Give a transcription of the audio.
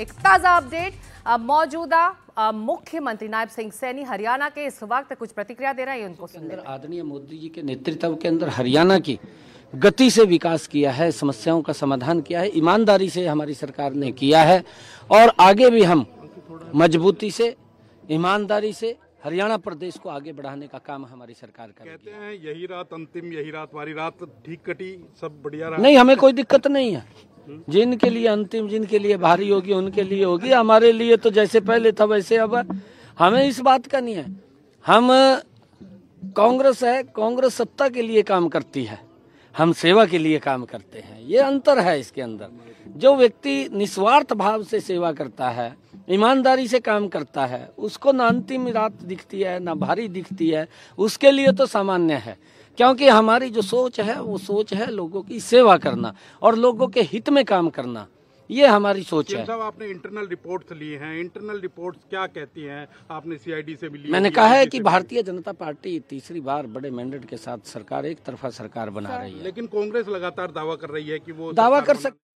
एक ताज़ा अपडेट मौजूदा मुख्यमंत्री नायब सिंह सैनी हरियाणा के इस वक्त कुछ प्रतिक्रिया दे रहे हैं उनको आदरणीय मोदी जी के नेतृत्व के अंदर हरियाणा की गति से विकास किया है समस्याओं का समाधान किया है ईमानदारी से हमारी सरकार ने किया है और आगे भी हम मजबूती से ईमानदारी से हरियाणा प्रदेश को आगे बढ़ाने का काम हमारी सरकार कर कहते हैं यही रात अंतिम यही रात हमारी रात ठीक कटी सब बढ़िया रहा नहीं हमें कोई दिक्कत नहीं है जिनके लिए अंतिम जिनके लिए भारी होगी उनके लिए होगी हमारे लिए तो जैसे पहले था वैसे अब हमें इस बात का नहीं है हम कांग्रेस है कांग्रेस सत्ता के लिए काम करती है हम सेवा के लिए काम करते हैं ये अंतर है इसके अंदर जो व्यक्ति निस्वार्थ भाव से सेवा करता है ईमानदारी से काम करता है उसको ना अंतिम रात दिखती है ना भारी दिखती है उसके लिए तो सामान्य है क्योंकि हमारी जो सोच है वो सोच है लोगों की सेवा करना और लोगों के हित में काम करना ये हमारी सोच है आपने इंटरनल रिपोर्ट्स लिए हैं इंटरनल रिपोर्ट्स क्या कहती हैं आपने सीआईडी से मिली मैंने कहा है कि भारतीय जनता पार्टी तीसरी बार बड़े मैंडेट के साथ सरकार एक तरफा सरकार बना रही है लेकिन कांग्रेस लगातार दावा कर रही है कि वो दावा कर सकती